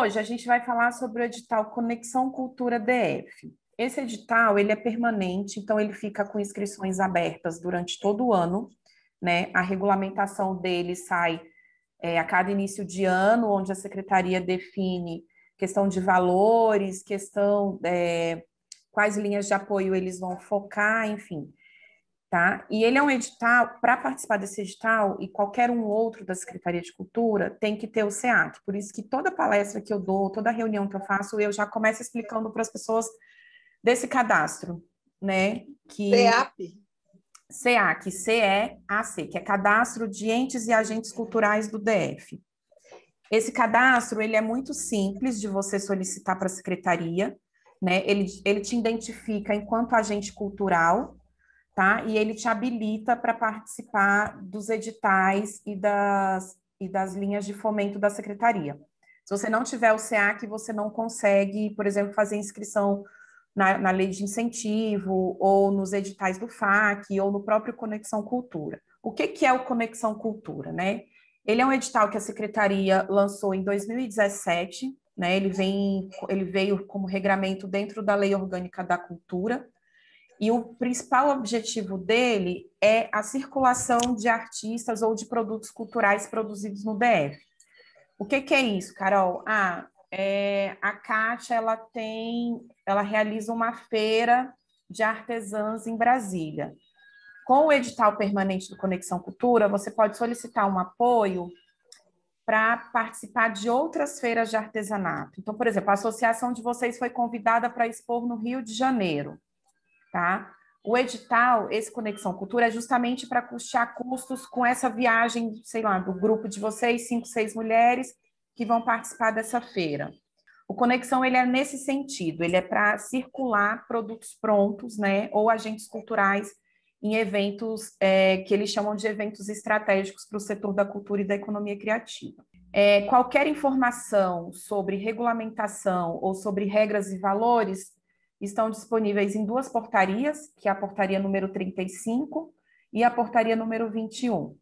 Hoje a gente vai falar sobre o edital Conexão Cultura DF. Esse edital ele é permanente, então ele fica com inscrições abertas durante todo o ano. Né? A regulamentação dele sai é, a cada início de ano, onde a secretaria define questão de valores, questão é, quais linhas de apoio eles vão focar, enfim tá? E ele é um edital, para participar desse edital e qualquer um outro da Secretaria de Cultura, tem que ter o SEAC. Por isso que toda palestra que eu dou, toda reunião que eu faço, eu já começo explicando para as pessoas desse cadastro, né? Que... CEAP. SEAC, C-E-A-C, que é Cadastro de Entes e Agentes Culturais do DF. Esse cadastro, ele é muito simples de você solicitar para a secretaria, né? Ele, ele te identifica enquanto agente cultural, tá? E ele te habilita para participar dos editais e das, e das linhas de fomento da secretaria. Se você não tiver o SEAC, você não consegue, por exemplo, fazer inscrição na, na lei de incentivo, ou nos editais do FAC, ou no próprio Conexão Cultura. O que, que é o Conexão Cultura, né? Ele é um edital que a secretaria lançou em 2017, né? Ele vem, ele veio como regramento dentro da Lei Orgânica da Cultura, e o principal objetivo dele é a circulação de artistas ou de produtos culturais produzidos no DF. O que, que é isso, Carol? Ah, é, a Caixa ela tem, ela realiza uma feira de artesãs em Brasília. Com o edital permanente do Conexão Cultura, você pode solicitar um apoio para participar de outras feiras de artesanato. Então, por exemplo, a associação de vocês foi convidada para expor no Rio de Janeiro tá? O edital, esse Conexão Cultura, é justamente para custear custos com essa viagem, sei lá, do grupo de vocês, cinco, seis mulheres que vão participar dessa feira. O Conexão ele é nesse sentido, ele é para circular produtos prontos, né, ou agentes culturais em eventos é, que eles chamam de eventos estratégicos para o setor da cultura e da economia criativa. É, qualquer informação sobre regulamentação ou sobre regras e valores estão disponíveis em duas portarias, que é a portaria número 35 e a portaria número 21.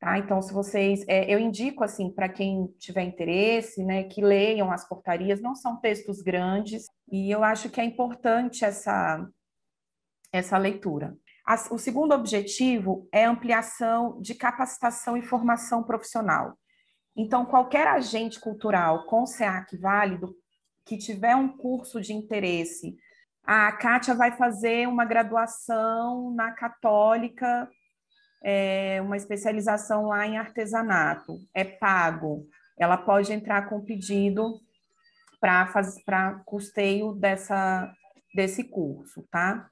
Tá? Então, se vocês, é, eu indico assim para quem tiver interesse, né, que leiam as portarias. Não são textos grandes e eu acho que é importante essa essa leitura. As, o segundo objetivo é ampliação de capacitação e formação profissional. Então, qualquer agente cultural com SEAC válido que tiver um curso de interesse a Kátia vai fazer uma graduação na Católica, é, uma especialização lá em artesanato, é pago. Ela pode entrar com pedido para custeio dessa, desse curso, tá?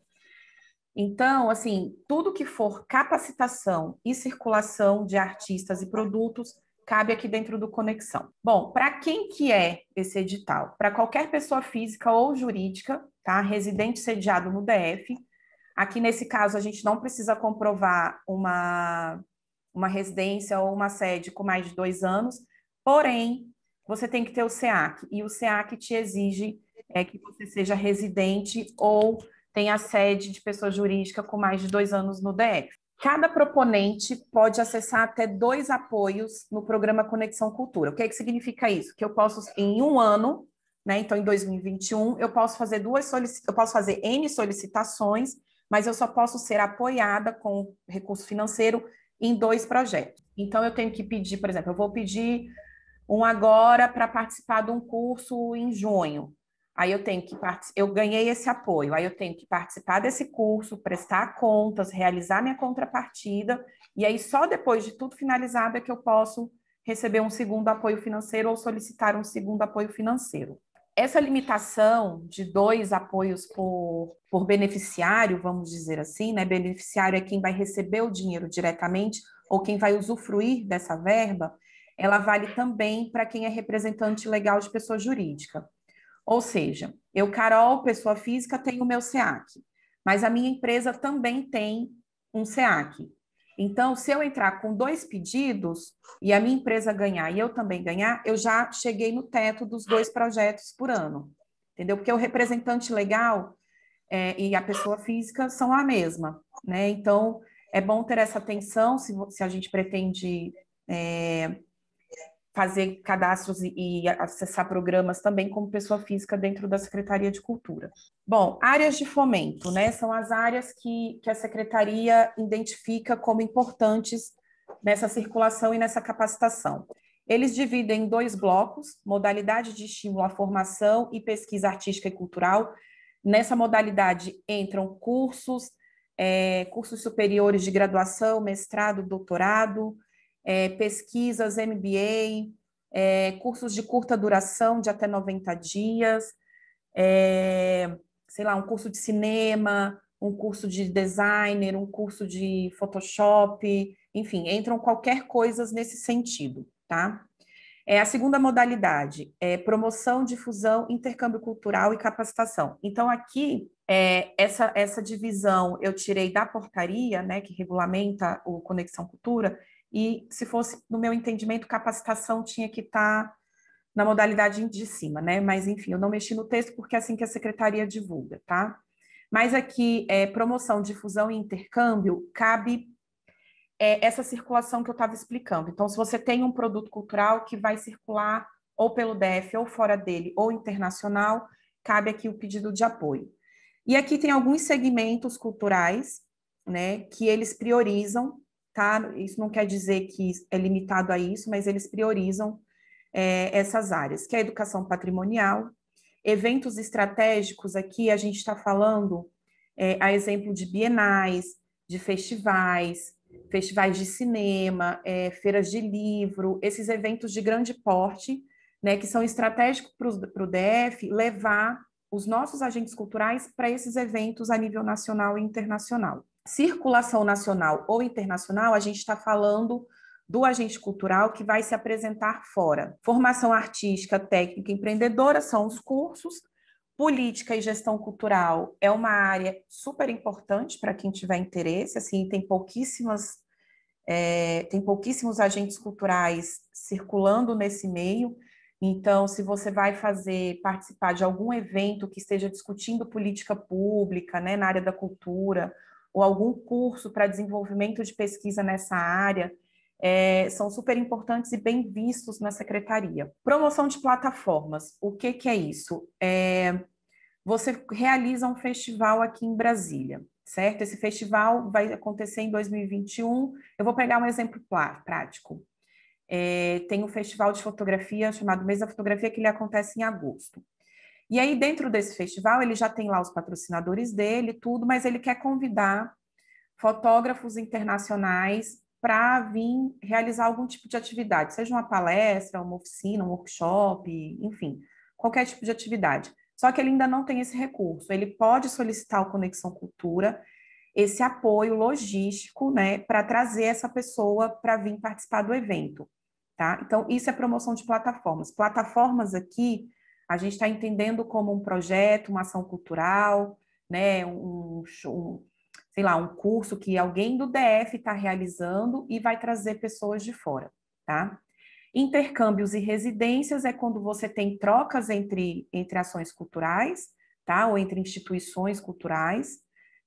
Então, assim, tudo que for capacitação e circulação de artistas e produtos cabe aqui dentro do Conexão. Bom, para quem que é esse edital? Para qualquer pessoa física ou jurídica tá? Residente sediado no DF. Aqui, nesse caso, a gente não precisa comprovar uma, uma residência ou uma sede com mais de dois anos, porém, você tem que ter o SEAC, e o SEAC te exige é, que você seja residente ou tenha sede de pessoa jurídica com mais de dois anos no DF. Cada proponente pode acessar até dois apoios no programa Conexão Cultura. O que, é que significa isso? Que eu posso, em um ano, né? Então, em 2021, eu posso fazer duas eu posso fazer N solicitações, mas eu só posso ser apoiada com recurso financeiro em dois projetos. Então, eu tenho que pedir, por exemplo, eu vou pedir um agora para participar de um curso em junho. Aí eu tenho que eu ganhei esse apoio, aí eu tenho que participar desse curso, prestar contas, realizar minha contrapartida, e aí só depois de tudo finalizado é que eu posso receber um segundo apoio financeiro ou solicitar um segundo apoio financeiro essa limitação de dois apoios por, por beneficiário, vamos dizer assim, né? Beneficiário é quem vai receber o dinheiro diretamente ou quem vai usufruir dessa verba, ela vale também para quem é representante legal de pessoa jurídica. Ou seja, eu, Carol, pessoa física, tenho o meu SEAC, mas a minha empresa também tem um SEAC. Então, se eu entrar com dois pedidos e a minha empresa ganhar e eu também ganhar, eu já cheguei no teto dos dois projetos por ano, entendeu? Porque o representante legal é, e a pessoa física são a mesma, né? Então, é bom ter essa atenção se, se a gente pretende é, fazer cadastros e, e acessar programas também como pessoa física dentro da Secretaria de Cultura. Bom, áreas de fomento, né? São as áreas que, que a Secretaria identifica como importantes nessa circulação e nessa capacitação. Eles dividem em dois blocos: modalidade de estímulo à formação e pesquisa artística e cultural. Nessa modalidade entram cursos, é, cursos superiores de graduação, mestrado, doutorado, é, pesquisas, MBA, é, cursos de curta duração de até 90 dias, é, sei lá, um curso de cinema, um curso de designer, um curso de Photoshop, enfim, entram qualquer coisa nesse sentido, tá? É, a segunda modalidade é promoção, difusão, intercâmbio cultural e capacitação. Então, aqui, é, essa, essa divisão eu tirei da portaria, né, que regulamenta o Conexão Cultura, e, se fosse, no meu entendimento, capacitação tinha que estar na modalidade de cima, né? Mas, enfim, eu não mexi no texto porque é assim que a secretaria divulga, tá? Mas aqui, é, promoção, difusão e intercâmbio, cabe é, essa circulação que eu estava explicando. Então, se você tem um produto cultural que vai circular ou pelo DF, ou fora dele, ou internacional, cabe aqui o pedido de apoio. E aqui tem alguns segmentos culturais, né, que eles priorizam tá? Isso não quer dizer que é limitado a isso, mas eles priorizam é, essas áreas, que é a educação patrimonial, eventos estratégicos, aqui a gente está falando é, a exemplo de bienais, de festivais, festivais de cinema, é, feiras de livro, esses eventos de grande porte, né, que são estratégicos para o DF levar os nossos agentes culturais para esses eventos a nível nacional e internacional circulação nacional ou internacional, a gente está falando do agente cultural que vai se apresentar fora. Formação artística, técnica, empreendedora são os cursos. Política e gestão cultural é uma área super importante para quem tiver interesse. Assim, tem pouquíssimas, é, tem pouquíssimos agentes culturais circulando nesse meio. Então, se você vai fazer participar de algum evento que esteja discutindo política pública, né, na área da cultura, ou algum curso para desenvolvimento de pesquisa nessa área, é, são super importantes e bem vistos na secretaria. Promoção de plataformas, o que, que é isso? É, você realiza um festival aqui em Brasília, certo? Esse festival vai acontecer em 2021. Eu vou pegar um exemplo prático. É, tem um festival de fotografia chamado Mês da Fotografia, que ele acontece em agosto. E aí, dentro desse festival, ele já tem lá os patrocinadores dele, tudo, mas ele quer convidar fotógrafos internacionais para vir realizar algum tipo de atividade, seja uma palestra, uma oficina, um workshop, enfim, qualquer tipo de atividade. Só que ele ainda não tem esse recurso. Ele pode solicitar o Conexão Cultura esse apoio logístico, né, para trazer essa pessoa para vir participar do evento, tá? Então, isso é promoção de plataformas. Plataformas aqui a gente está entendendo como um projeto, uma ação cultural, né, um, um sei lá, um curso que alguém do DF está realizando e vai trazer pessoas de fora, tá? Intercâmbios e residências é quando você tem trocas entre, entre ações culturais, tá? Ou entre instituições culturais,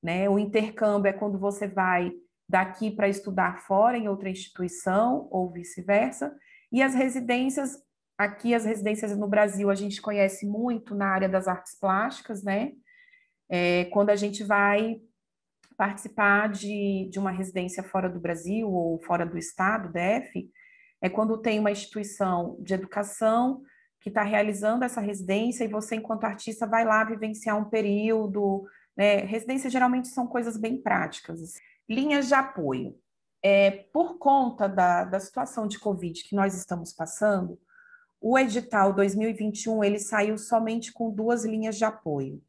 né? O intercâmbio é quando você vai daqui para estudar fora em outra instituição ou vice-versa. E as residências Aqui, as residências no Brasil, a gente conhece muito na área das artes plásticas, né? É, quando a gente vai participar de, de uma residência fora do Brasil ou fora do estado, DF, é quando tem uma instituição de educação que está realizando essa residência e você, enquanto artista, vai lá vivenciar um período. Né? Residências geralmente são coisas bem práticas. Assim. Linhas de apoio. É, por conta da, da situação de Covid que nós estamos passando, o edital 2021 ele saiu somente com duas linhas de apoio.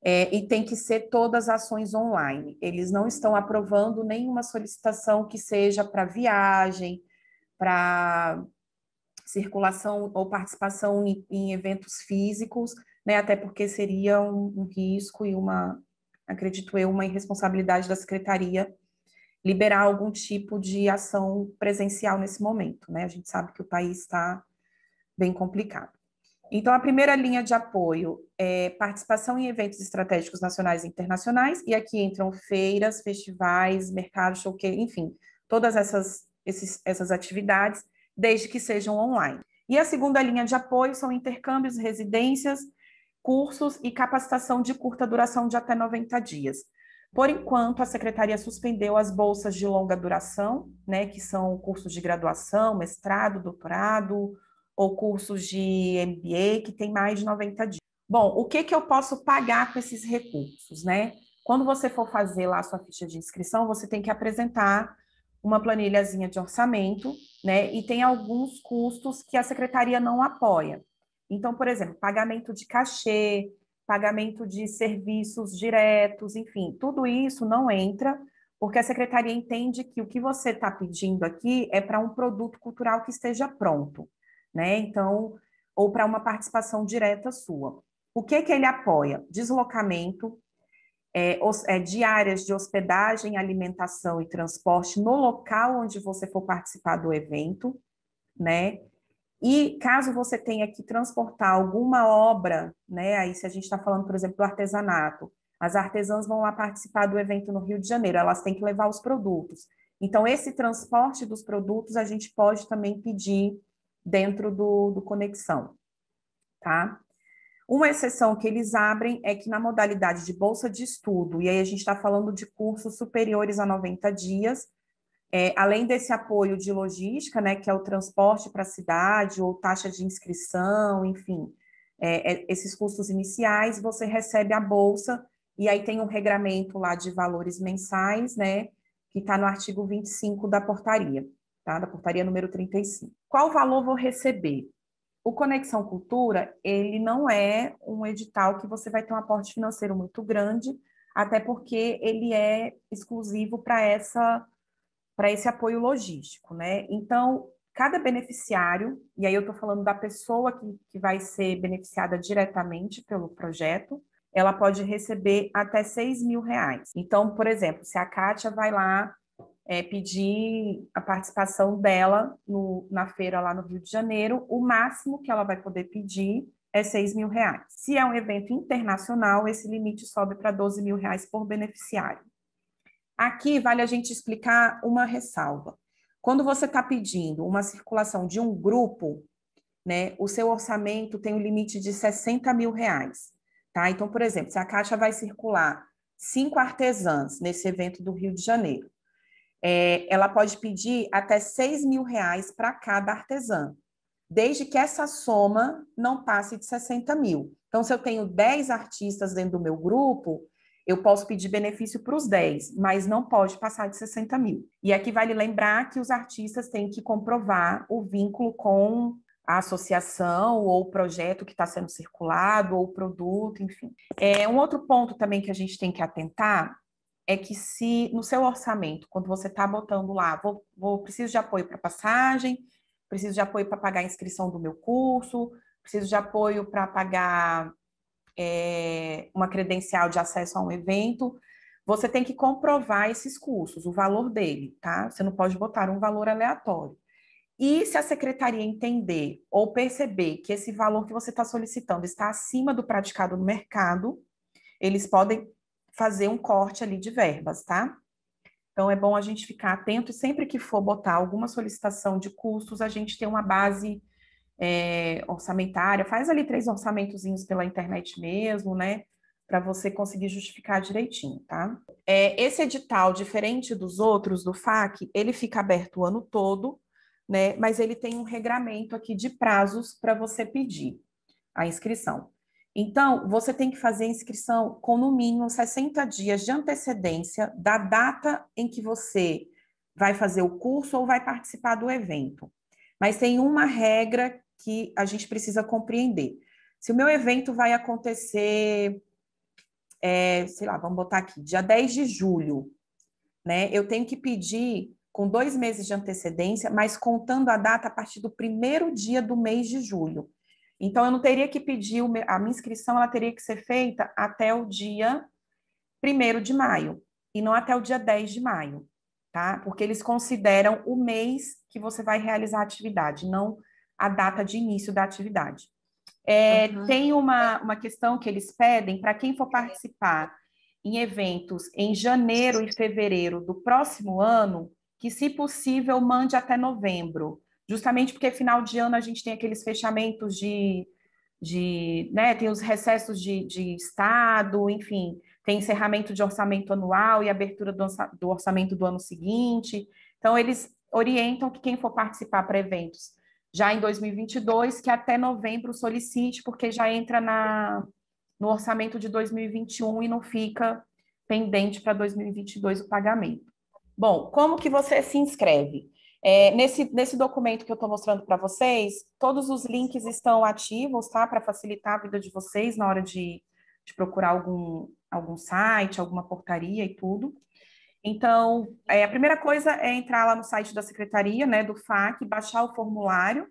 É, e tem que ser todas ações online. Eles não estão aprovando nenhuma solicitação que seja para viagem, para circulação ou participação em, em eventos físicos, né? até porque seria um, um risco e uma, acredito eu, uma irresponsabilidade da secretaria liberar algum tipo de ação presencial nesse momento. Né? A gente sabe que o país está bem complicado. Então, a primeira linha de apoio é participação em eventos estratégicos nacionais e internacionais, e aqui entram feiras, festivais, mercados, showcase, enfim, todas essas, esses, essas atividades, desde que sejam online. E a segunda linha de apoio são intercâmbios, residências, cursos e capacitação de curta duração de até 90 dias. Por enquanto, a secretaria suspendeu as bolsas de longa duração, né, que são cursos de graduação, mestrado, doutorado, ou cursos de MBA que tem mais de 90 dias. Bom, o que, que eu posso pagar com esses recursos, né? Quando você for fazer lá a sua ficha de inscrição, você tem que apresentar uma planilhazinha de orçamento, né? E tem alguns custos que a secretaria não apoia. Então, por exemplo, pagamento de cachê, pagamento de serviços diretos, enfim, tudo isso não entra, porque a secretaria entende que o que você está pedindo aqui é para um produto cultural que esteja pronto né? Então, ou para uma participação direta sua. O que que ele apoia? Deslocamento é, é, de de hospedagem, alimentação e transporte no local onde você for participar do evento, né? E caso você tenha que transportar alguma obra, né? Aí se a gente está falando, por exemplo, do artesanato, as artesãs vão lá participar do evento no Rio de Janeiro, elas têm que levar os produtos. Então, esse transporte dos produtos a gente pode também pedir dentro do, do Conexão, tá? Uma exceção que eles abrem é que na modalidade de bolsa de estudo, e aí a gente está falando de cursos superiores a 90 dias, é, além desse apoio de logística, né, que é o transporte para a cidade ou taxa de inscrição, enfim, é, é, esses custos iniciais, você recebe a bolsa e aí tem um regramento lá de valores mensais, né, que está no artigo 25 da portaria tá? da portaria número 35. Qual valor vou receber? O Conexão Cultura, ele não é um edital que você vai ter um aporte financeiro muito grande, até porque ele é exclusivo para essa para esse apoio logístico, né? Então, cada beneficiário, e aí eu estou falando da pessoa que, que vai ser beneficiada diretamente pelo projeto, ela pode receber até 6 mil reais. Então, por exemplo, se a Kátia vai lá é, pedir a participação dela no, na feira lá no Rio de Janeiro, o máximo que ela vai poder pedir é 6 mil reais. Se é um evento internacional, esse limite sobe para 12 mil reais por beneficiário. Aqui vale a gente explicar uma ressalva. Quando você está pedindo uma circulação de um grupo, né, o seu orçamento tem um limite de 60 mil reais. Tá? Então, por exemplo, se a Caixa vai circular cinco artesãs nesse evento do Rio de Janeiro, é, ela pode pedir até 6 mil reais para cada artesã, desde que essa soma não passe de 60 mil. Então, se eu tenho 10 artistas dentro do meu grupo, eu posso pedir benefício para os 10, mas não pode passar de 60 mil. E aqui vale lembrar que os artistas têm que comprovar o vínculo com a associação ou o projeto que está sendo circulado ou o produto, enfim. É, um outro ponto também que a gente tem que atentar é que se no seu orçamento, quando você está botando lá, vou, vou preciso de apoio para passagem, preciso de apoio para pagar a inscrição do meu curso, preciso de apoio para pagar é, uma credencial de acesso a um evento, você tem que comprovar esses cursos, o valor dele, tá? Você não pode botar um valor aleatório. E se a secretaria entender ou perceber que esse valor que você está solicitando está acima do praticado no mercado, eles podem fazer um corte ali de verbas, tá? Então é bom a gente ficar atento e sempre que for botar alguma solicitação de custos, a gente tem uma base é, orçamentária, faz ali três orçamentozinhos pela internet mesmo, né? Para você conseguir justificar direitinho, tá? É, esse edital, diferente dos outros do FAC, ele fica aberto o ano todo, né? Mas ele tem um regramento aqui de prazos para você pedir a inscrição. Então, você tem que fazer a inscrição com no mínimo 60 dias de antecedência da data em que você vai fazer o curso ou vai participar do evento. Mas tem uma regra que a gente precisa compreender. Se o meu evento vai acontecer, é, sei lá, vamos botar aqui, dia 10 de julho, né? Eu tenho que pedir com dois meses de antecedência, mas contando a data a partir do primeiro dia do mês de julho. Então, eu não teria que pedir, a minha inscrição ela teria que ser feita até o dia 1 de maio, e não até o dia 10 de maio, tá? Porque eles consideram o mês que você vai realizar a atividade, não a data de início da atividade. É, uhum. Tem uma, uma questão que eles pedem para quem for participar em eventos em janeiro e fevereiro do próximo ano, que, se possível, mande até novembro justamente porque final de ano a gente tem aqueles fechamentos de, de né, tem os recessos de, de Estado, enfim, tem encerramento de orçamento anual e abertura do orçamento do ano seguinte. Então, eles orientam que quem for participar para eventos já em 2022, que até novembro solicite, porque já entra na, no orçamento de 2021 e não fica pendente para 2022 o pagamento. Bom, como que você se inscreve? É, nesse, nesse documento que eu estou mostrando para vocês, todos os links estão ativos, tá? Para facilitar a vida de vocês na hora de, de procurar algum, algum site, alguma portaria e tudo. Então, é, a primeira coisa é entrar lá no site da secretaria, né, do FAC, baixar o formulário,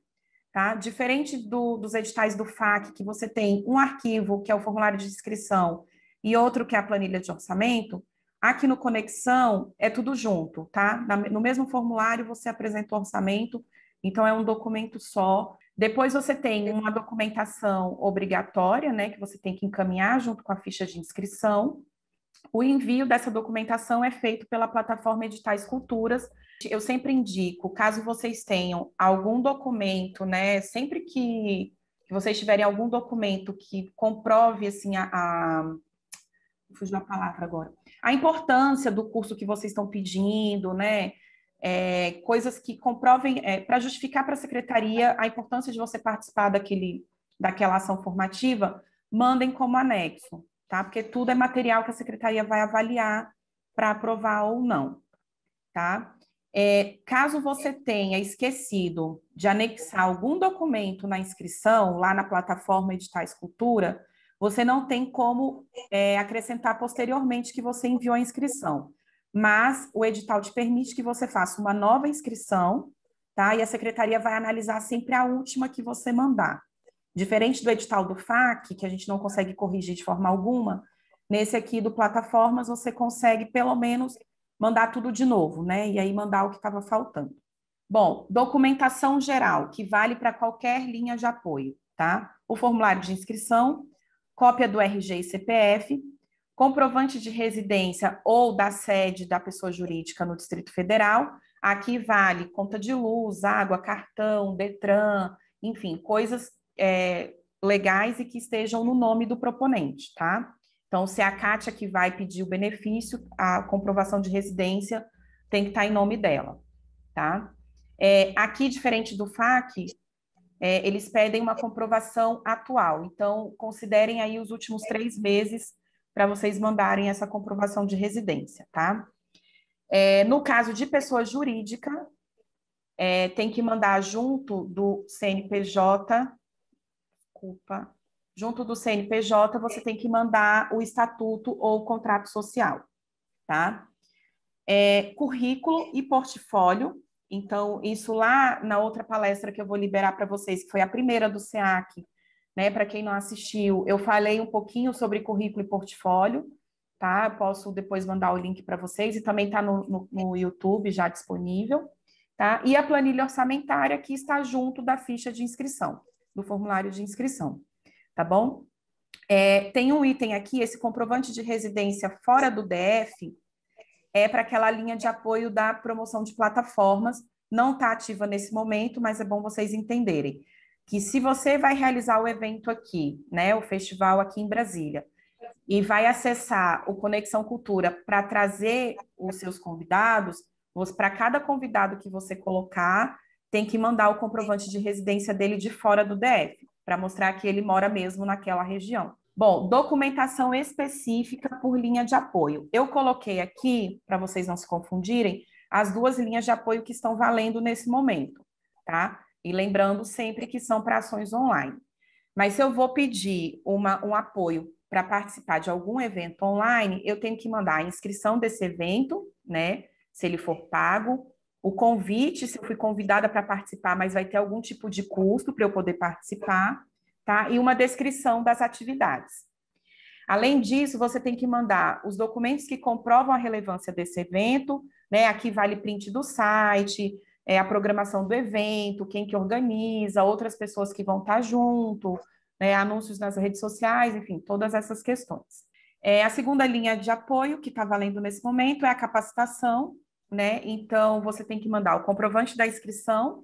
tá? Diferente do, dos editais do FAC, que você tem um arquivo, que é o formulário de inscrição, e outro que é a planilha de orçamento, Aqui no Conexão é tudo junto, tá? No mesmo formulário você apresenta o orçamento, então é um documento só. Depois você tem uma documentação obrigatória, né, que você tem que encaminhar junto com a ficha de inscrição. O envio dessa documentação é feito pela plataforma Editais Culturas. Eu sempre indico, caso vocês tenham algum documento, né, sempre que, que vocês tiverem algum documento que comprove assim a, a fugiu a palavra agora, a importância do curso que vocês estão pedindo, né? É, coisas que comprovem, é, para justificar para a secretaria a importância de você participar daquele, daquela ação formativa, mandem como anexo, tá? Porque tudo é material que a secretaria vai avaliar para aprovar ou não, tá? É, caso você tenha esquecido de anexar algum documento na inscrição, lá na plataforma Editais Cultura, você não tem como é, acrescentar posteriormente que você enviou a inscrição. Mas o edital te permite que você faça uma nova inscrição, tá? E a secretaria vai analisar sempre a última que você mandar. Diferente do edital do FAC, que a gente não consegue corrigir de forma alguma, nesse aqui do plataformas você consegue pelo menos mandar tudo de novo, né? E aí mandar o que estava faltando. Bom, documentação geral, que vale para qualquer linha de apoio, tá? O formulário de inscrição, cópia do RG e CPF, comprovante de residência ou da sede da pessoa jurídica no Distrito Federal. Aqui vale conta de luz, água, cartão, Detran, enfim, coisas é, legais e que estejam no nome do proponente, tá? Então, se é a Kátia que vai pedir o benefício, a comprovação de residência tem que estar tá em nome dela, tá? É, aqui, diferente do FAC, é, eles pedem uma comprovação atual. Então, considerem aí os últimos três meses para vocês mandarem essa comprovação de residência, tá? É, no caso de pessoa jurídica, é, tem que mandar junto do CNPJ, desculpa, junto do CNPJ, você tem que mandar o estatuto ou o contrato social, tá? É, currículo e portfólio, então, isso lá na outra palestra que eu vou liberar para vocês, que foi a primeira do SEAC, né? Para quem não assistiu, eu falei um pouquinho sobre currículo e portfólio, tá? Eu posso depois mandar o link para vocês e também está no, no, no YouTube já disponível, tá? E a planilha orçamentária que está junto da ficha de inscrição, do formulário de inscrição, tá bom? É, tem um item aqui, esse comprovante de residência fora do DF, é para aquela linha de apoio da promoção de plataformas. Não está ativa nesse momento, mas é bom vocês entenderem que se você vai realizar o evento aqui, né, o festival aqui em Brasília, e vai acessar o Conexão Cultura para trazer os seus convidados, para cada convidado que você colocar, tem que mandar o comprovante de residência dele de fora do DF, para mostrar que ele mora mesmo naquela região. Bom, documentação específica por linha de apoio. Eu coloquei aqui, para vocês não se confundirem, as duas linhas de apoio que estão valendo nesse momento, tá? E lembrando sempre que são para ações online. Mas se eu vou pedir uma, um apoio para participar de algum evento online, eu tenho que mandar a inscrição desse evento, né? Se ele for pago, o convite, se eu fui convidada para participar, mas vai ter algum tipo de custo para eu poder participar tá? E uma descrição das atividades. Além disso, você tem que mandar os documentos que comprovam a relevância desse evento, né? Aqui vale print do site, é, a programação do evento, quem que organiza, outras pessoas que vão estar tá junto, né? anúncios nas redes sociais, enfim, todas essas questões. É, a segunda linha de apoio que está valendo nesse momento é a capacitação, né? Então, você tem que mandar o comprovante da inscrição,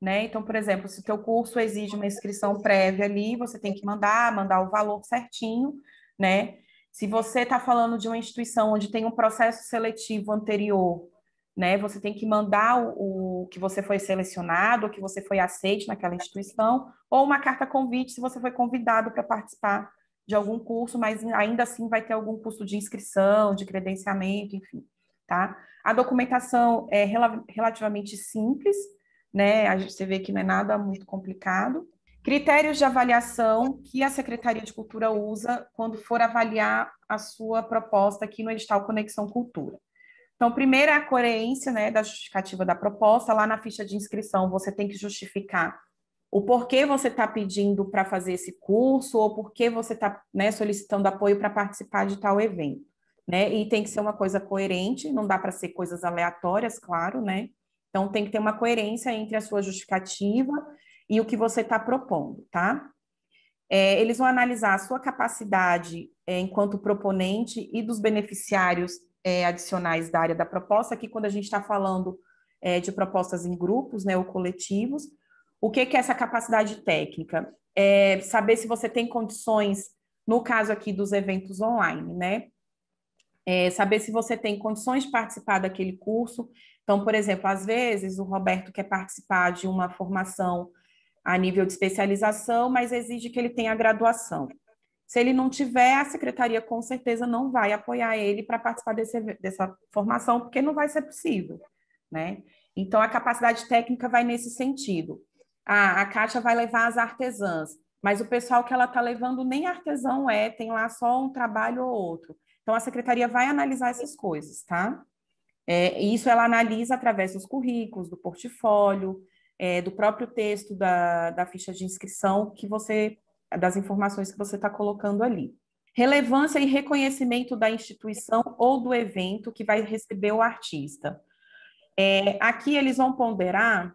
né? Então, por exemplo, se o teu curso exige uma inscrição prévia ali, você tem que mandar, mandar o valor certinho, né? Se você está falando de uma instituição onde tem um processo seletivo anterior, né? Você tem que mandar o, o que você foi selecionado, o que você foi aceito naquela instituição, ou uma carta convite se você foi convidado para participar de algum curso, mas ainda assim vai ter algum custo de inscrição, de credenciamento, enfim, tá? A documentação é relativamente simples, né? A gente vê que não é nada muito complicado. Critérios de avaliação que a Secretaria de Cultura usa quando for avaliar a sua proposta aqui no edital Conexão Cultura. Então, primeiro é a coerência né, da justificativa da proposta. Lá na ficha de inscrição, você tem que justificar o porquê você está pedindo para fazer esse curso ou porquê você está né, solicitando apoio para participar de tal evento. Né? E tem que ser uma coisa coerente, não dá para ser coisas aleatórias, claro, né? Então, tem que ter uma coerência entre a sua justificativa e o que você está propondo, tá? É, eles vão analisar a sua capacidade é, enquanto proponente e dos beneficiários é, adicionais da área da proposta, aqui quando a gente está falando é, de propostas em grupos né, ou coletivos. O que, que é essa capacidade técnica? É, saber se você tem condições, no caso aqui dos eventos online, né? É, saber se você tem condições de participar daquele curso, então, por exemplo, às vezes o Roberto quer participar de uma formação a nível de especialização, mas exige que ele tenha graduação. Se ele não tiver, a secretaria com certeza não vai apoiar ele para participar desse, dessa formação, porque não vai ser possível, né? Então, a capacidade técnica vai nesse sentido. A, a Kátia vai levar as artesãs, mas o pessoal que ela está levando nem artesão é, tem lá só um trabalho ou outro. Então, a secretaria vai analisar essas coisas, tá? É, isso ela analisa através dos currículos, do portfólio, é, do próprio texto da, da ficha de inscrição que você, das informações que você está colocando ali. Relevância e reconhecimento da instituição ou do evento que vai receber o artista. É, aqui eles vão ponderar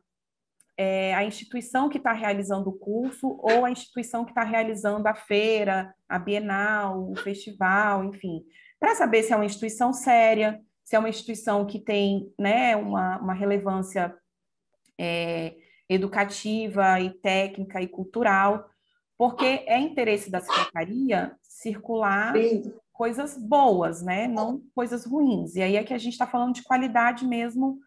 é, a instituição que está realizando o curso ou a instituição que está realizando a feira, a bienal, o festival, enfim, para saber se é uma instituição séria, se é uma instituição que tem né, uma, uma relevância é, educativa e técnica e cultural, porque é interesse da secretaria circular Sim. coisas boas, né? não coisas ruins. E aí é que a gente está falando de qualidade mesmo,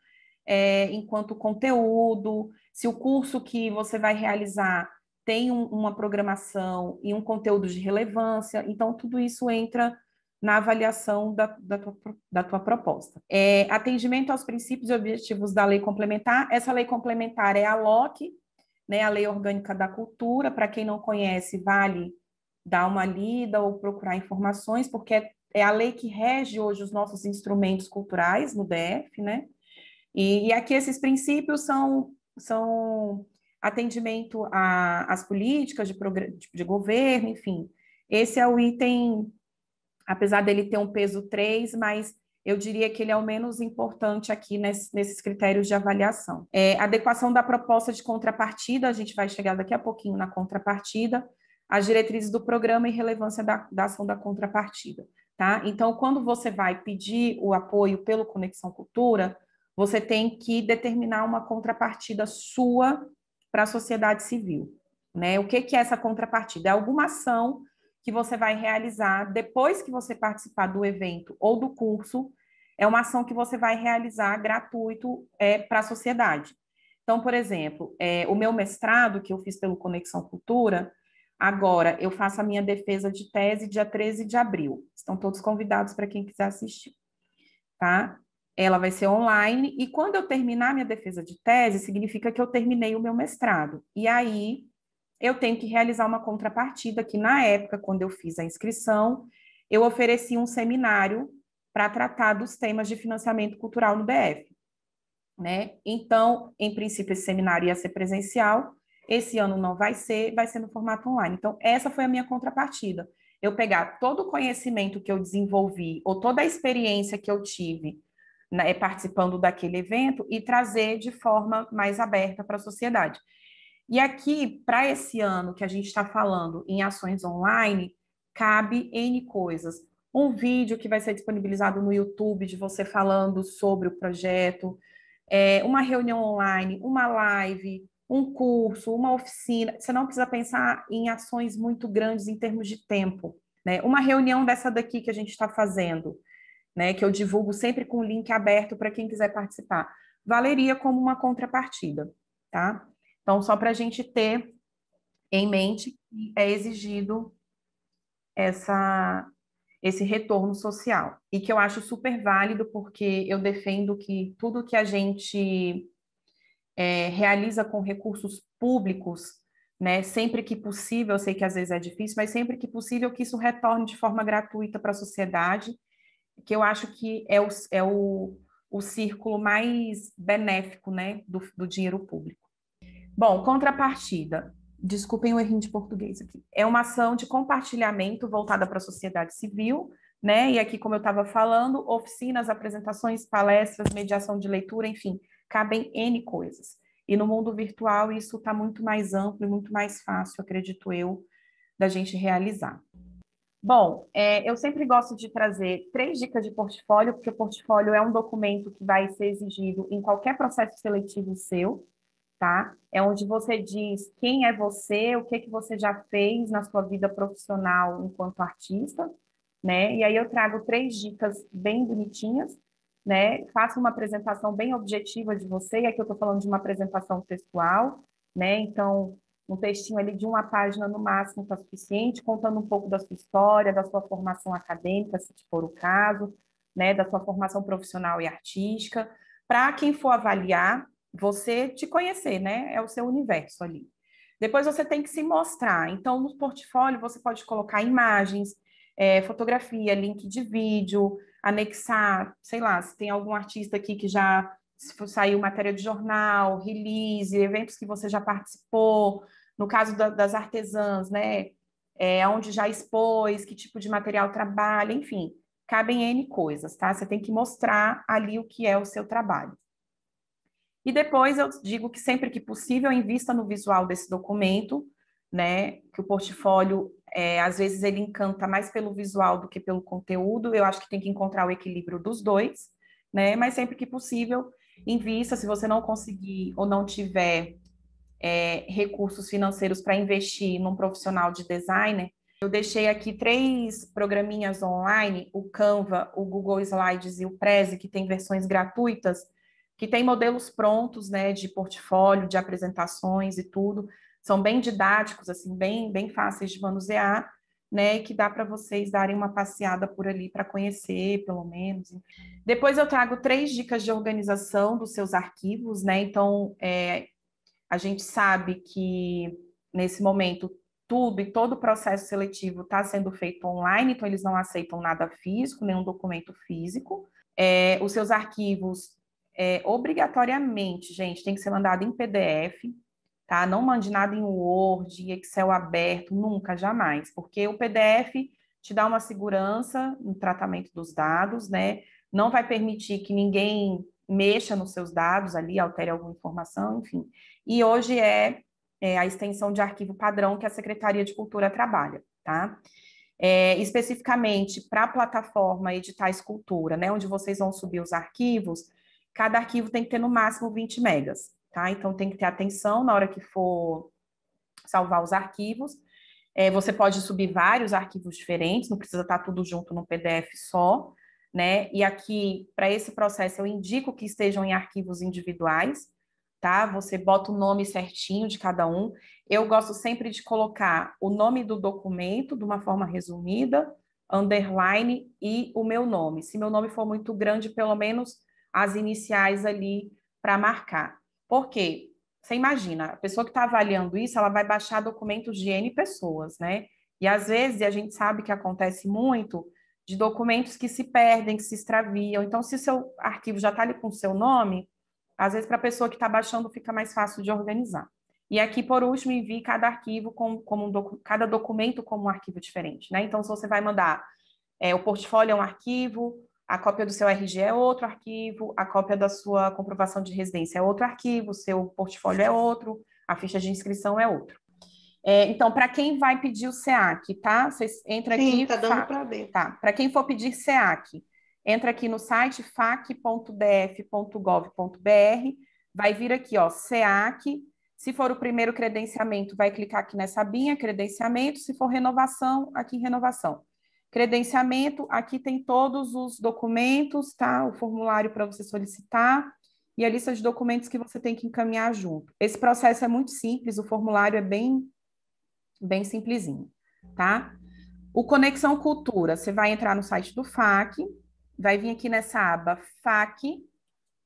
é, enquanto conteúdo, se o curso que você vai realizar tem um, uma programação e um conteúdo de relevância, então tudo isso entra na avaliação da, da, tua, da tua proposta. É, atendimento aos princípios e objetivos da lei complementar. Essa lei complementar é a LOC, né, a Lei Orgânica da Cultura. Para quem não conhece, vale dar uma lida ou procurar informações, porque é, é a lei que rege hoje os nossos instrumentos culturais no DF, né? E, e aqui esses princípios são, são atendimento às políticas de, de, de governo, enfim. Esse é o item apesar dele ter um peso 3, mas eu diria que ele é o menos importante aqui nesse, nesses critérios de avaliação. É, adequação da proposta de contrapartida, a gente vai chegar daqui a pouquinho na contrapartida, as diretrizes do programa e relevância da, da ação da contrapartida. Tá? Então, quando você vai pedir o apoio pelo Conexão Cultura, você tem que determinar uma contrapartida sua para a sociedade civil. Né? O que, que é essa contrapartida? É alguma ação que você vai realizar depois que você participar do evento ou do curso, é uma ação que você vai realizar gratuito é, para a sociedade. Então, por exemplo, é, o meu mestrado, que eu fiz pelo Conexão Cultura, agora eu faço a minha defesa de tese dia 13 de abril. Estão todos convidados para quem quiser assistir, tá? Ela vai ser online, e quando eu terminar minha defesa de tese, significa que eu terminei o meu mestrado. E aí eu tenho que realizar uma contrapartida que, na época, quando eu fiz a inscrição, eu ofereci um seminário para tratar dos temas de financiamento cultural no BF. Né? Então, em princípio, esse seminário ia ser presencial, esse ano não vai ser, vai ser no formato online. Então, essa foi a minha contrapartida. Eu pegar todo o conhecimento que eu desenvolvi ou toda a experiência que eu tive né, participando daquele evento e trazer de forma mais aberta para a sociedade. E aqui, para esse ano que a gente está falando em ações online, cabe N coisas. Um vídeo que vai ser disponibilizado no YouTube de você falando sobre o projeto, é, uma reunião online, uma live, um curso, uma oficina. Você não precisa pensar em ações muito grandes em termos de tempo. Né? Uma reunião dessa daqui que a gente está fazendo, né? que eu divulgo sempre com o link aberto para quem quiser participar, valeria como uma contrapartida. Tá? Então, só para a gente ter em mente que é exigido essa, esse retorno social. E que eu acho super válido, porque eu defendo que tudo que a gente é, realiza com recursos públicos, né, sempre que possível, eu sei que às vezes é difícil, mas sempre que possível que isso retorne de forma gratuita para a sociedade, que eu acho que é o, é o, o círculo mais benéfico né, do, do dinheiro público. Bom, contrapartida. Desculpem o errinho de português aqui. É uma ação de compartilhamento voltada para a sociedade civil, né? E aqui, como eu estava falando, oficinas, apresentações, palestras, mediação de leitura, enfim, cabem N coisas. E no mundo virtual, isso está muito mais amplo e muito mais fácil, acredito eu, da gente realizar. Bom, é, eu sempre gosto de trazer três dicas de portfólio, porque o portfólio é um documento que vai ser exigido em qualquer processo seletivo seu, tá? É onde você diz quem é você, o que é que você já fez na sua vida profissional enquanto artista, né? E aí eu trago três dicas bem bonitinhas, né? Faça uma apresentação bem objetiva de você, e aqui eu estou falando de uma apresentação textual, né? Então, um textinho ali de uma página no máximo está suficiente, contando um pouco da sua história, da sua formação acadêmica, se for o caso, né? Da sua formação profissional e artística. Para quem for avaliar, você te conhecer, né? É o seu universo ali. Depois você tem que se mostrar. Então, no portfólio, você pode colocar imagens, é, fotografia, link de vídeo, anexar, sei lá, se tem algum artista aqui que já saiu matéria de jornal, release, eventos que você já participou, no caso da, das artesãs, né? É, onde já expôs, que tipo de material trabalha, enfim, cabem N coisas, tá? Você tem que mostrar ali o que é o seu trabalho. E depois eu digo que sempre que possível, invista no visual desse documento, né? Que o portfólio, é, às vezes, ele encanta mais pelo visual do que pelo conteúdo. Eu acho que tem que encontrar o equilíbrio dos dois, né? Mas sempre que possível, invista. Se você não conseguir ou não tiver é, recursos financeiros para investir num profissional de designer, eu deixei aqui três programinhas online, o Canva, o Google Slides e o Prezi, que tem versões gratuitas que tem modelos prontos, né, de portfólio, de apresentações e tudo, são bem didáticos, assim, bem, bem fáceis de manusear, né, que dá para vocês darem uma passeada por ali para conhecer, pelo menos. Depois eu trago três dicas de organização dos seus arquivos, né, então é, a gente sabe que nesse momento tudo e todo o processo seletivo está sendo feito online, então eles não aceitam nada físico, nenhum documento físico. É, os seus arquivos é, obrigatoriamente, gente, tem que ser mandado em PDF, tá? Não mande nada em Word, Excel aberto, nunca, jamais, porque o PDF te dá uma segurança no tratamento dos dados, né? Não vai permitir que ninguém mexa nos seus dados ali, altere alguma informação, enfim. E hoje é, é a extensão de arquivo padrão que a Secretaria de Cultura trabalha, tá? É, especificamente para a plataforma Editais Cultura, né, onde vocês vão subir os arquivos, cada arquivo tem que ter no máximo 20 megas, tá? Então tem que ter atenção na hora que for salvar os arquivos. É, você pode subir vários arquivos diferentes, não precisa estar tá tudo junto no PDF só, né? E aqui, para esse processo, eu indico que estejam em arquivos individuais, tá? Você bota o nome certinho de cada um. Eu gosto sempre de colocar o nome do documento de uma forma resumida, underline e o meu nome. Se meu nome for muito grande, pelo menos as iniciais ali para marcar. Por quê? Você imagina, a pessoa que está avaliando isso, ela vai baixar documentos de N pessoas, né? E às vezes, a gente sabe que acontece muito, de documentos que se perdem, que se extraviam. Então, se o seu arquivo já está ali com o seu nome, às vezes para a pessoa que está baixando fica mais fácil de organizar. E aqui, por último, envie cada arquivo como, como um docu cada documento como um arquivo diferente. Né? Então, se você vai mandar é, o portfólio é um arquivo, a cópia do seu RG é outro arquivo, a cópia da sua comprovação de residência é outro arquivo, seu portfólio é outro, a ficha de inscrição é outro. É, então, para quem vai pedir o SEAC, tá? Vocês entra aqui. Sim, tá dando para ver. Tá. Para quem for pedir SEAC, entra aqui no site fac.df.gov.br, vai vir aqui, ó, SEAC. Se for o primeiro credenciamento, vai clicar aqui nessa abinha, credenciamento. Se for renovação, aqui em renovação. Credenciamento, aqui tem todos os documentos, tá? O formulário para você solicitar e a lista de documentos que você tem que encaminhar junto. Esse processo é muito simples, o formulário é bem bem simplesinho, tá? O Conexão Cultura, você vai entrar no site do FAC, vai vir aqui nessa aba FAC,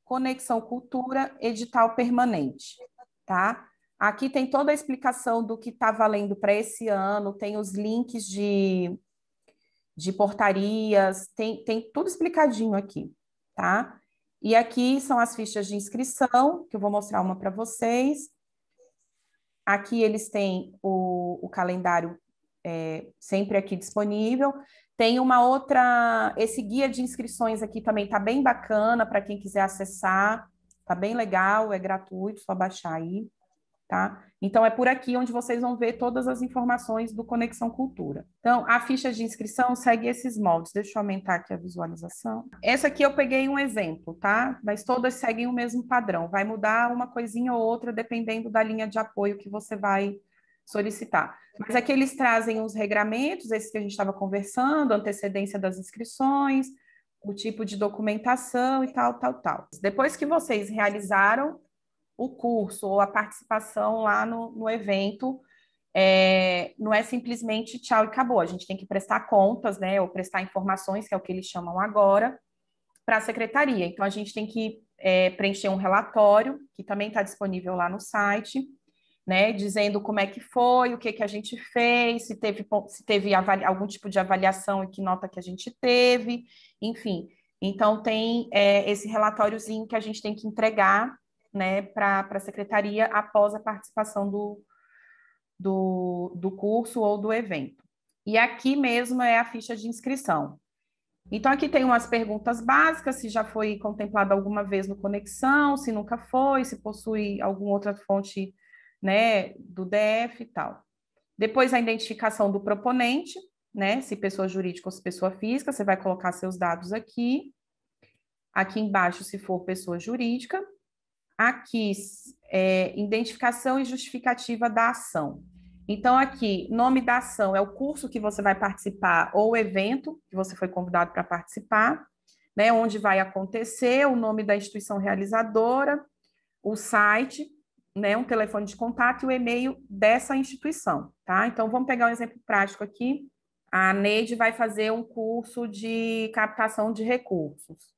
Conexão Cultura, Edital Permanente, tá? Aqui tem toda a explicação do que está valendo para esse ano, tem os links de de portarias, tem, tem tudo explicadinho aqui, tá? E aqui são as fichas de inscrição, que eu vou mostrar uma para vocês. Aqui eles têm o, o calendário é, sempre aqui disponível. Tem uma outra, esse guia de inscrições aqui também tá bem bacana para quem quiser acessar, tá bem legal, é gratuito, só baixar aí tá? Então, é por aqui onde vocês vão ver todas as informações do Conexão Cultura. Então, a ficha de inscrição segue esses moldes. Deixa eu aumentar aqui a visualização. Essa aqui eu peguei um exemplo, tá? Mas todas seguem o mesmo padrão. Vai mudar uma coisinha ou outra dependendo da linha de apoio que você vai solicitar. Mas aqui eles trazem os regramentos, esses que a gente estava conversando, antecedência das inscrições, o tipo de documentação e tal, tal, tal. Depois que vocês realizaram o curso ou a participação lá no, no evento é, não é simplesmente tchau e acabou. A gente tem que prestar contas, né, ou prestar informações, que é o que eles chamam agora, para a secretaria. Então, a gente tem que é, preencher um relatório, que também está disponível lá no site, né, dizendo como é que foi, o que, que a gente fez, se teve, se teve algum tipo de avaliação e que nota que a gente teve, enfim. Então, tem é, esse relatóriozinho que a gente tem que entregar né, para a secretaria após a participação do, do, do curso ou do evento. E aqui mesmo é a ficha de inscrição. Então, aqui tem umas perguntas básicas: se já foi contemplado alguma vez no Conexão, se nunca foi, se possui alguma outra fonte né, do DF e tal. Depois, a identificação do proponente, né, se pessoa jurídica ou se pessoa física, você vai colocar seus dados aqui. Aqui embaixo, se for pessoa jurídica. Aqui, é, identificação e justificativa da ação. Então, aqui, nome da ação é o curso que você vai participar ou o evento que você foi convidado para participar, né, onde vai acontecer, o nome da instituição realizadora, o site, né, um telefone de contato e o e-mail dessa instituição, tá? Então, vamos pegar um exemplo prático aqui. A Neide vai fazer um curso de captação de recursos.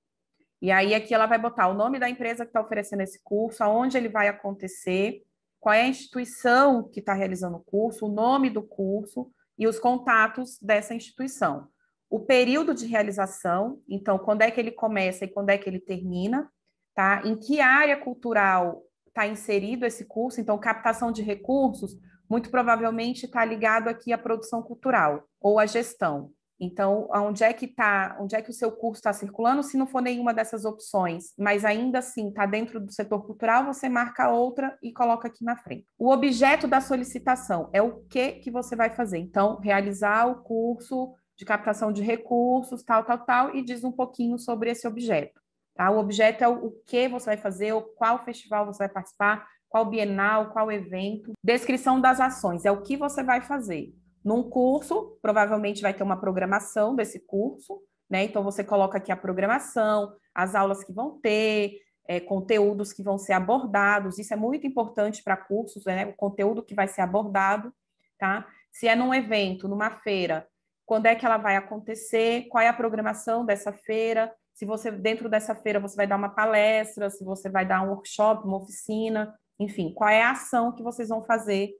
E aí aqui ela vai botar o nome da empresa que está oferecendo esse curso, aonde ele vai acontecer, qual é a instituição que está realizando o curso, o nome do curso e os contatos dessa instituição. O período de realização, então quando é que ele começa e quando é que ele termina, tá? Em que área cultural está inserido esse curso? Então captação de recursos muito provavelmente está ligado aqui à produção cultural ou à gestão. Então, onde é que tá, onde é que o seu curso está circulando? Se não for nenhuma dessas opções, mas ainda assim está dentro do setor cultural, você marca outra e coloca aqui na frente. O objeto da solicitação é o que que você vai fazer. Então, realizar o curso de captação de recursos, tal, tal, tal, e diz um pouquinho sobre esse objeto. Tá? O objeto é o que você vai fazer, ou qual festival você vai participar, qual bienal, qual evento. Descrição das ações é o que você vai fazer num curso, provavelmente vai ter uma programação desse curso, né? Então você coloca aqui a programação, as aulas que vão ter, é, conteúdos que vão ser abordados. Isso é muito importante para cursos, né? O conteúdo que vai ser abordado, tá? Se é num evento, numa feira, quando é que ela vai acontecer? Qual é a programação dessa feira? Se você dentro dessa feira você vai dar uma palestra, se você vai dar um workshop, uma oficina, enfim, qual é a ação que vocês vão fazer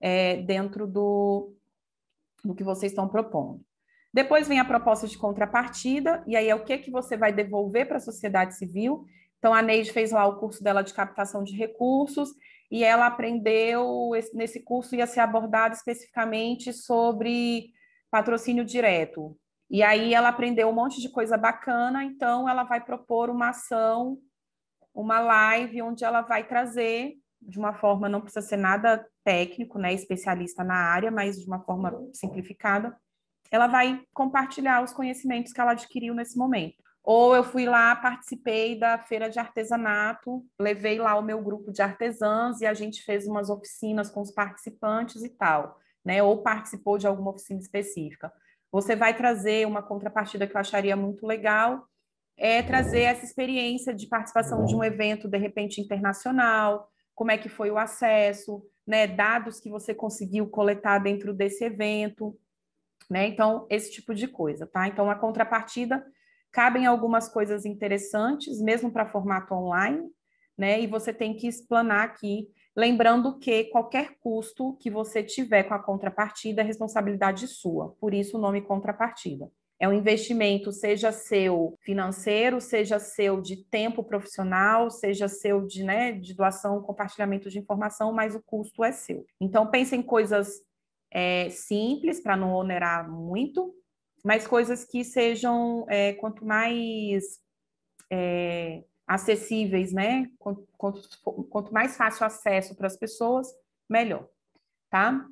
é, dentro do, no que vocês estão propondo. Depois vem a proposta de contrapartida, e aí é o que, que você vai devolver para a sociedade civil. Então, a Neide fez lá o curso dela de captação de recursos, e ela aprendeu, nesse curso ia ser abordado especificamente sobre patrocínio direto. E aí ela aprendeu um monte de coisa bacana, então ela vai propor uma ação, uma live, onde ela vai trazer, de uma forma, não precisa ser nada técnico, né, especialista na área, mas de uma forma simplificada, ela vai compartilhar os conhecimentos que ela adquiriu nesse momento. Ou eu fui lá, participei da feira de artesanato, levei lá o meu grupo de artesãs e a gente fez umas oficinas com os participantes e tal, né? Ou participou de alguma oficina específica. Você vai trazer uma contrapartida que eu acharia muito legal, é trazer essa experiência de participação de um evento de repente internacional, como é que foi o acesso, né, dados que você conseguiu coletar dentro desse evento, né? Então, esse tipo de coisa, tá? Então, a contrapartida cabem algumas coisas interessantes, mesmo para formato online, né? E você tem que explanar aqui, lembrando que qualquer custo que você tiver com a contrapartida é responsabilidade sua, por isso o nome contrapartida. É um investimento, seja seu financeiro, seja seu de tempo profissional, seja seu de, né, de doação, compartilhamento de informação, mas o custo é seu. Então, pense em coisas é, simples, para não onerar muito, mas coisas que sejam, é, quanto mais é, acessíveis, né? Quanto, quanto mais fácil acesso para as pessoas, melhor, tá?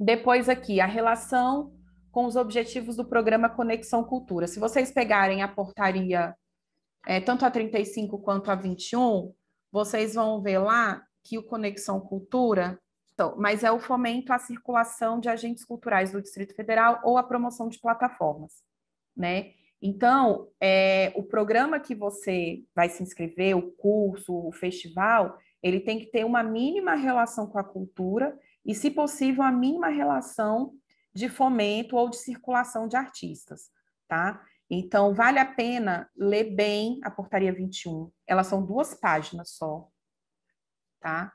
Depois aqui, a relação com os objetivos do programa Conexão Cultura. Se vocês pegarem a portaria, é, tanto a 35 quanto a 21, vocês vão ver lá que o Conexão Cultura, então, mas é o fomento à circulação de agentes culturais do Distrito Federal ou a promoção de plataformas, né? Então, é, o programa que você vai se inscrever, o curso, o festival, ele tem que ter uma mínima relação com a cultura e, se possível, a mínima relação de fomento ou de circulação de artistas, tá? Então, vale a pena ler bem a portaria 21. Elas são duas páginas só, tá?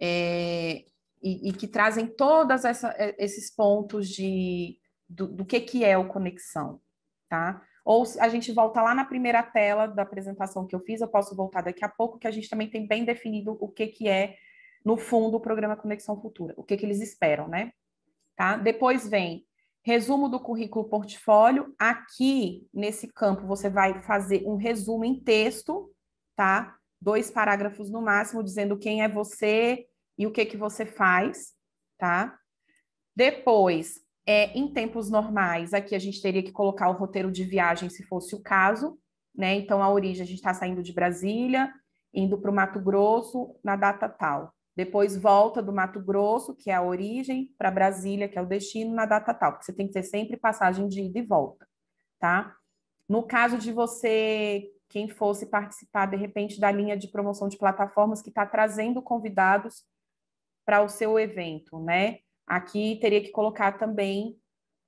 É, e, e, que trazem todos é, esses pontos de, do, do, que, que é o Conexão, tá? Ou a gente volta lá na primeira tela da apresentação que eu fiz, eu posso voltar daqui a pouco, que a gente também tem bem definido o que, que é, no fundo, o programa Conexão Futura, o que, que eles esperam, né? tá? Depois vem resumo do currículo portfólio. Aqui, nesse campo, você vai fazer um resumo em texto, tá? Dois parágrafos no máximo, dizendo quem é você e o que, que você faz, tá? Depois, é, em tempos normais, aqui a gente teria que colocar o roteiro de viagem, se fosse o caso, né? Então, a origem, a gente está saindo de Brasília, indo para o Mato Grosso na data tal depois volta do Mato Grosso, que é a origem, para Brasília, que é o destino, na data tal, porque você tem que ter sempre passagem de ida e volta, tá? No caso de você, quem fosse participar, de repente, da linha de promoção de plataformas que está trazendo convidados para o seu evento, né? Aqui teria que colocar também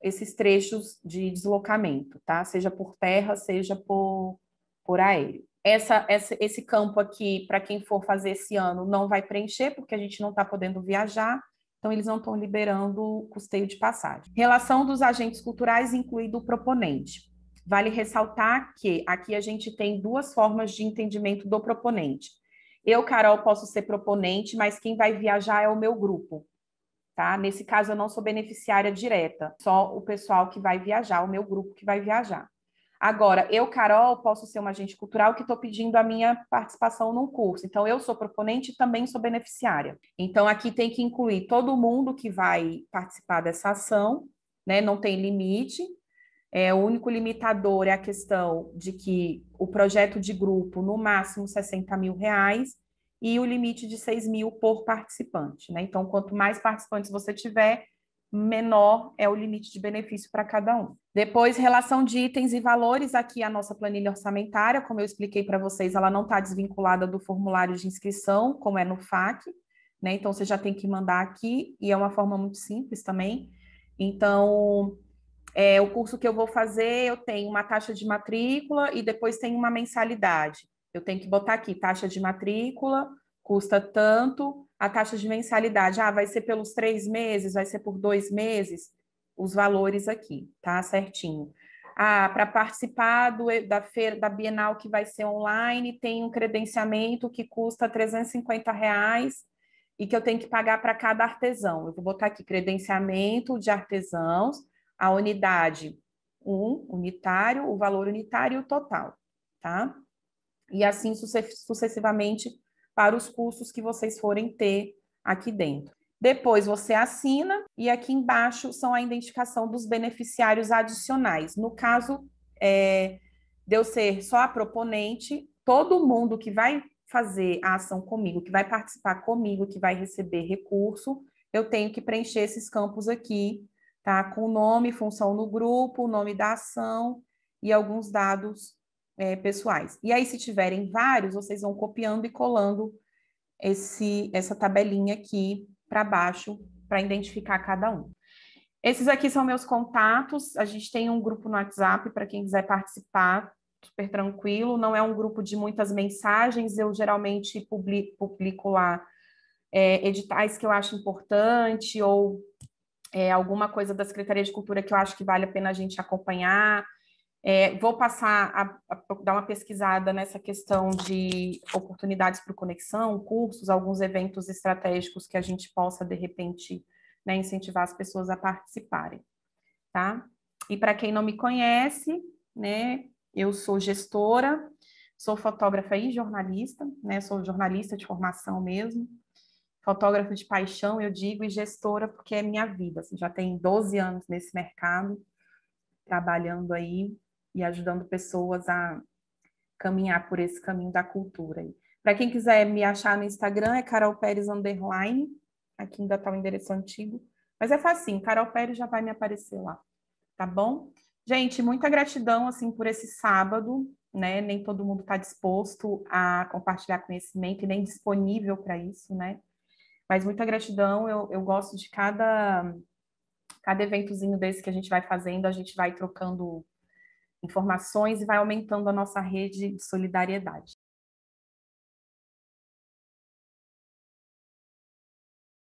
esses trechos de deslocamento, tá? Seja por terra, seja por, por aéreo essa, essa, esse campo aqui, para quem for fazer esse ano, não vai preencher, porque a gente não está podendo viajar, então eles não estão liberando o custeio de passagem. Relação dos agentes culturais, incluído o proponente. Vale ressaltar que aqui a gente tem duas formas de entendimento do proponente. Eu, Carol, posso ser proponente, mas quem vai viajar é o meu grupo. Tá? Nesse caso, eu não sou beneficiária direta, só o pessoal que vai viajar, o meu grupo que vai viajar. Agora, eu, Carol, posso ser uma agente cultural que estou pedindo a minha participação num curso. Então, eu sou proponente e também sou beneficiária. Então, aqui tem que incluir todo mundo que vai participar dessa ação, né? Não tem limite. É, o único limitador é a questão de que o projeto de grupo, no máximo 60 mil reais, e o limite de 6 mil por participante. Né? Então, quanto mais participantes você tiver, menor é o limite de benefício para cada um. Depois, relação de itens e valores, aqui a nossa planilha orçamentária, como eu expliquei para vocês, ela não está desvinculada do formulário de inscrição, como é no FAC, né? Então, você já tem que mandar aqui, e é uma forma muito simples também. Então, é, o curso que eu vou fazer, eu tenho uma taxa de matrícula e depois tem uma mensalidade. Eu tenho que botar aqui, taxa de matrícula, custa tanto, a taxa de mensalidade. Ah, vai ser pelos três meses, vai ser por dois meses, os valores aqui, tá? Certinho. Ah, para participar do, da feira da Bienal que vai ser online, tem um credenciamento que custa 350 reais e que eu tenho que pagar para cada artesão. Eu vou botar aqui credenciamento de artesãos, a unidade 1, um, unitário, o valor unitário e o total, tá? E assim sucessivamente para os cursos que vocês forem ter aqui dentro. Depois você assina e aqui embaixo são a identificação dos beneficiários adicionais. No caso é, de eu ser só a proponente, todo mundo que vai fazer a ação comigo, que vai participar comigo, que vai receber recurso, eu tenho que preencher esses campos aqui, tá? Com nome, função no grupo, nome da ação e alguns dados é, pessoais. E aí, se tiverem vários, vocês vão copiando e colando esse, essa tabelinha aqui para baixo para identificar cada um. Esses aqui são meus contatos. A gente tem um grupo no WhatsApp para quem quiser participar, super tranquilo. Não é um grupo de muitas mensagens. Eu geralmente publico, publico lá é, editais que eu acho importante ou é, alguma coisa da Secretaria de Cultura que eu acho que vale a pena a gente acompanhar é, vou passar a, a, dar uma pesquisada nessa questão de oportunidades para conexão, cursos, alguns eventos estratégicos que a gente possa, de repente, né, incentivar as pessoas a participarem. Tá? E para quem não me conhece, né, eu sou gestora, sou fotógrafa e jornalista, né, sou jornalista de formação mesmo, fotógrafa de paixão, eu digo, e gestora porque é minha vida. Assim, já tem 12 anos nesse mercado, trabalhando aí e ajudando pessoas a caminhar por esse caminho da cultura. Para quem quiser me achar no Instagram, é Carol Pérez Underline, aqui ainda está o endereço antigo, mas é facinho, Carol Pérez já vai me aparecer lá, tá bom? Gente, muita gratidão, assim, por esse sábado, né? Nem todo mundo está disposto a compartilhar conhecimento e nem disponível para isso, né? Mas muita gratidão, eu, eu gosto de cada, cada eventozinho desse que a gente vai fazendo, a gente vai trocando informações e vai aumentando a nossa rede de solidariedade.